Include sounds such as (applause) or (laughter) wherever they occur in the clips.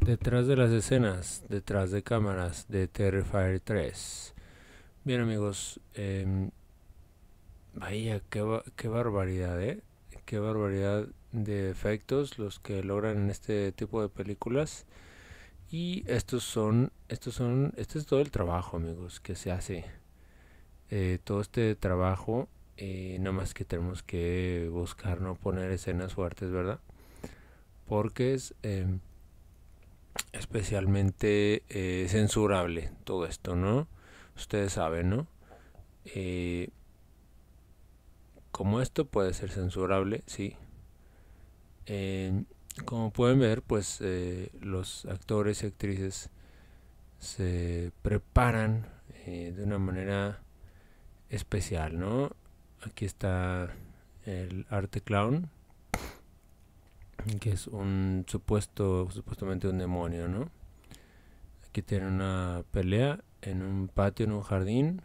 Detrás de las escenas, detrás de cámaras de Terrifier 3. Bien amigos, em, vaya, qué, qué, barbaridad, ¿eh? Qué barbaridad de efectos los que logran en este tipo de películas. Y estos son, estos son, este es todo el trabajo amigos que se hace. Eh, todo este trabajo, eh, nada más que tenemos que buscar no poner escenas fuertes, ¿verdad? Porque es... Em, especialmente eh, censurable todo esto, ¿no? Ustedes saben, ¿no? Eh, como esto puede ser censurable, sí. como pueden ver, pues eh, los actores y actrices se preparan de una manera especial, ¿no? Aquí está el arte clown que es un supuesto, supuestamente un demonio, ¿no? Aquí tiene una pelea en un patio, en un jardín.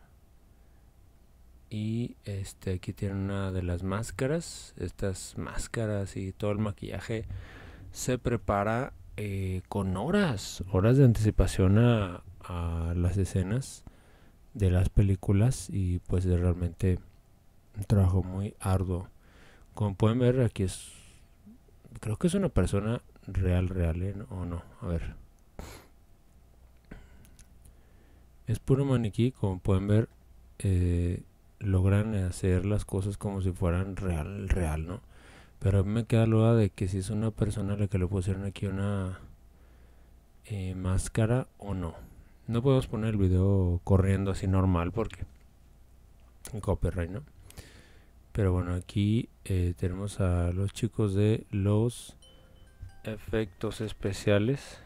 Y este, aquí tiene una de las máscaras. Estas máscaras y todo el maquillaje se prepara eh, con horas, horas de anticipación a, a las escenas de las películas y pues es realmente un trabajo muy arduo. Como pueden ver aquí es creo que es una persona real, real, ¿eh? ¿O no? A ver. Es puro maniquí, como pueden ver. Eh, logran hacer las cosas como si fueran real, real, ¿no? Pero a mí me queda duda de que si es una persona la que le pusieron aquí una eh, máscara o no. No podemos poner el video corriendo así normal porque... Copyright, ¿no? Pero bueno, aquí eh, tenemos a los chicos de los efectos especiales.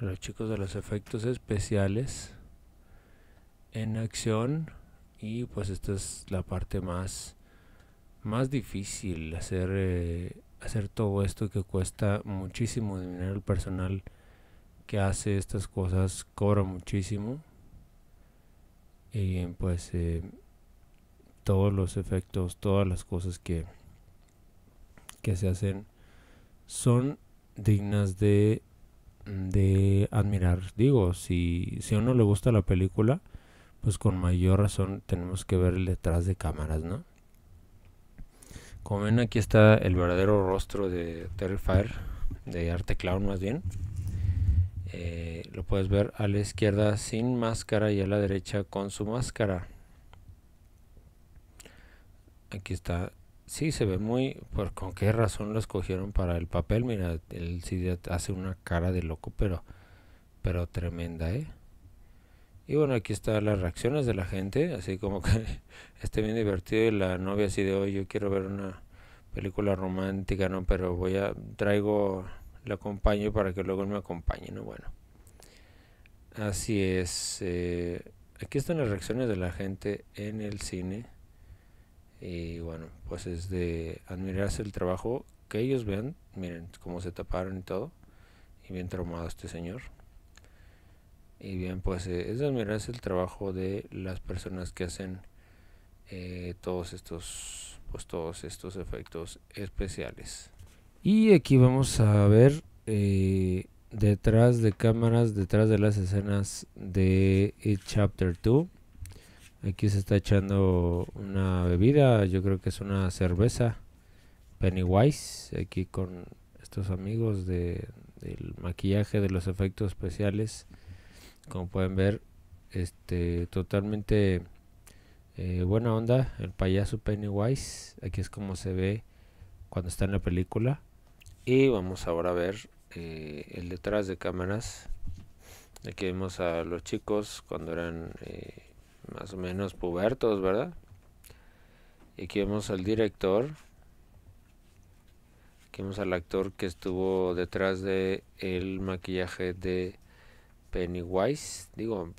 A los chicos de los efectos especiales en acción. Y pues esta es la parte más, más difícil, hacer, eh, hacer todo esto que cuesta muchísimo dinero. El personal que hace estas cosas cobra muchísimo. Y pues... Eh, todos los efectos, todas las cosas que, que se hacen son dignas de, de admirar. Digo, si, si a uno le gusta la película, pues con mayor razón tenemos que ver el detrás de cámaras, ¿no? Como ven aquí está el verdadero rostro de Terrifier, de arte clown más bien. Eh, lo puedes ver a la izquierda sin máscara y a la derecha con su máscara. Aquí está. Sí, se ve muy. pues ¿Con qué razón lo cogieron para el papel? Mira, el sí hace una cara de loco, pero, pero tremenda, ¿eh? Y bueno, aquí están las reacciones de la gente, así como que (laughs) esté bien divertido y la novia así de hoy, yo quiero ver una película romántica, ¿no? Pero voy a, traigo, la acompaño para que luego me acompañe, ¿no? Bueno. Así es. Eh, aquí están las reacciones de la gente en el cine. Y bueno, pues es de admirarse el trabajo que ellos vean. Miren cómo se taparon y todo. Y bien traumado este señor. Y bien, pues eh, es de admirarse el trabajo de las personas que hacen eh, todos estos pues todos estos efectos especiales. Y aquí vamos a ver eh, detrás de cámaras, detrás de las escenas de Chapter 2. Aquí se está echando una bebida, yo creo que es una cerveza. Pennywise, aquí con estos amigos de, del maquillaje, de los efectos especiales. Como pueden ver, este totalmente eh, buena onda. El payaso Pennywise, aquí es como se ve cuando está en la película. Y vamos ahora a ver eh, el detrás de cámaras. Aquí vemos a los chicos cuando eran... Eh, más o menos pubertos, ¿verdad? Y aquí vemos al director. Aquí vemos al actor que estuvo detrás de el maquillaje de Pennywise. Digo,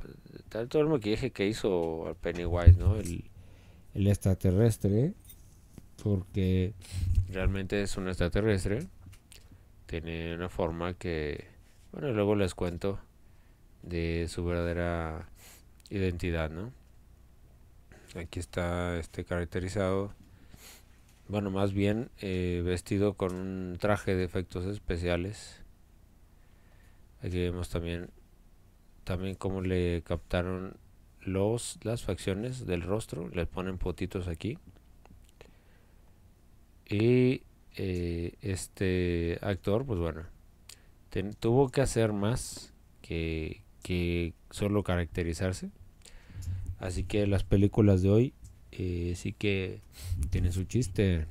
todo el maquillaje que hizo Pennywise, ¿no? El, el extraterrestre. Porque realmente es un extraterrestre. Tiene una forma que... Bueno, luego les cuento de su verdadera identidad, ¿no? Aquí está este caracterizado, bueno, más bien eh, vestido con un traje de efectos especiales. Aquí vemos también, también cómo le captaron los, las facciones del rostro, le ponen potitos aquí. Y eh, este actor, pues bueno, tuvo que hacer más que, que solo caracterizarse. Así que las películas de hoy eh, sí que tienen su chiste.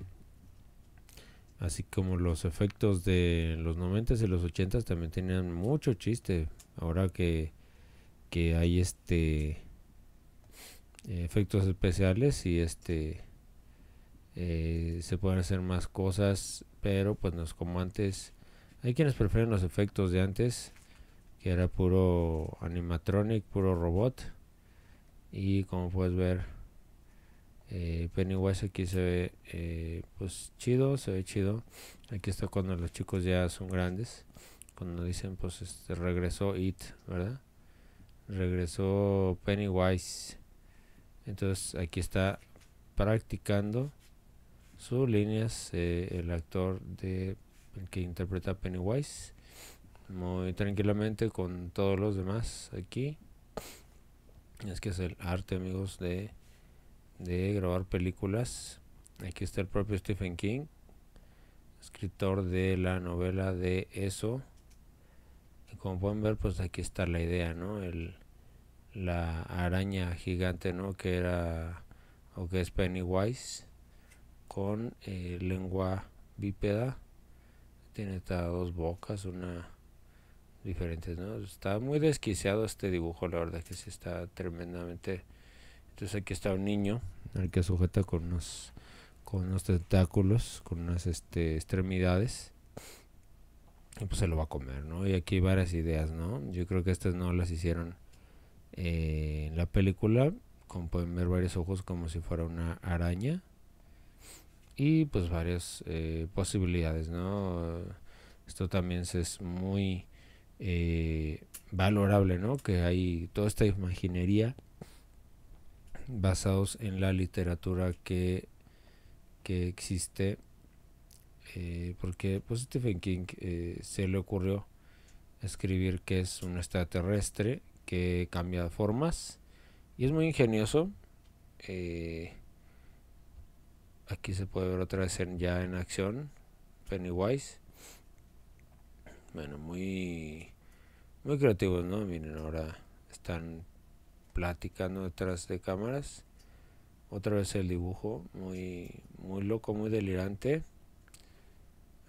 Así como los efectos de los 90s y los 80s también tenían mucho chiste. Ahora que, que hay este efectos especiales y este eh, se pueden hacer más cosas pero pues no es como antes hay quienes prefieren los efectos de antes que era puro animatronic, puro robot. Y como puedes ver, eh, Pennywise aquí se ve eh, pues chido, se ve chido. Aquí está cuando los chicos ya son grandes, cuando dicen pues este, regresó It, ¿verdad? Regresó Pennywise. Entonces aquí está practicando sus líneas eh, el actor de el que interpreta Pennywise muy tranquilamente con todos los demás aquí. Es que es el arte, amigos, de, de grabar películas. Aquí está el propio Stephen King, escritor de la novela de Eso. Y como pueden ver, pues aquí está la idea, ¿no? El, la araña gigante, ¿no? Que era, o que es Pennywise, con eh, lengua bípeda. Tiene estas dos bocas, una diferentes, ¿no? Está muy desquiciado este dibujo, la verdad que sí está tremendamente... Entonces aquí está un niño, El que sujeta con unos, con unos tentáculos, con unas este, extremidades, y pues se lo va a comer, ¿no? Y aquí hay varias ideas, ¿no? Yo creo que estas no las hicieron eh, en la película, como pueden ver varios ojos como si fuera una araña, y pues varias eh, posibilidades, ¿no? Esto también es muy eh, valorable, ¿no? Que hay toda esta imaginería basados en la literatura que, que existe, eh, porque pues, Stephen King eh, se le ocurrió escribir que es un extraterrestre que cambia formas y es muy ingenioso. aquí se puede ver otra vez ya en acción, Pennywise bueno, muy, muy creativos, ¿no? Miren, ahora están platicando detrás de cámaras. Otra vez el dibujo, muy, muy loco, muy delirante.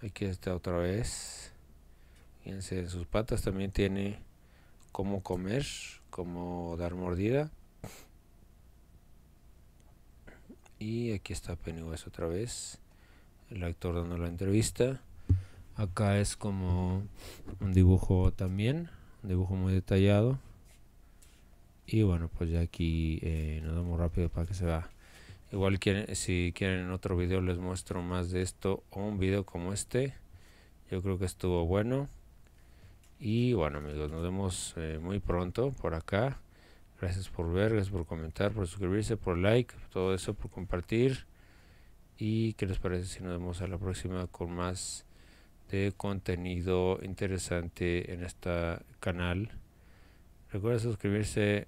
Aquí está otra vez. Fíjense, en sus patas también tiene cómo comer, cómo dar mordida. Y aquí está Pennywise otra vez, el actor dando la entrevista. Acá es como un dibujo también, un dibujo muy detallado. Y bueno, pues ya aquí eh, nos damos rápido para que se vea. Igual quieren, si quieren en otro video les muestro más de esto o un video como este. Yo creo que estuvo bueno. Y bueno amigos, nos vemos eh, muy pronto por acá. Gracias por ver, gracias por comentar, por suscribirse, por like, todo eso, por compartir. Y qué les parece si nos vemos a la próxima con más de contenido interesante en este canal. Recuerda suscribirse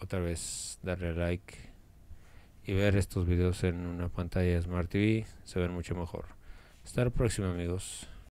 otra vez, darle like y ver estos videos en una pantalla Smart TV. Se ven mucho mejor. Hasta la próxima amigos.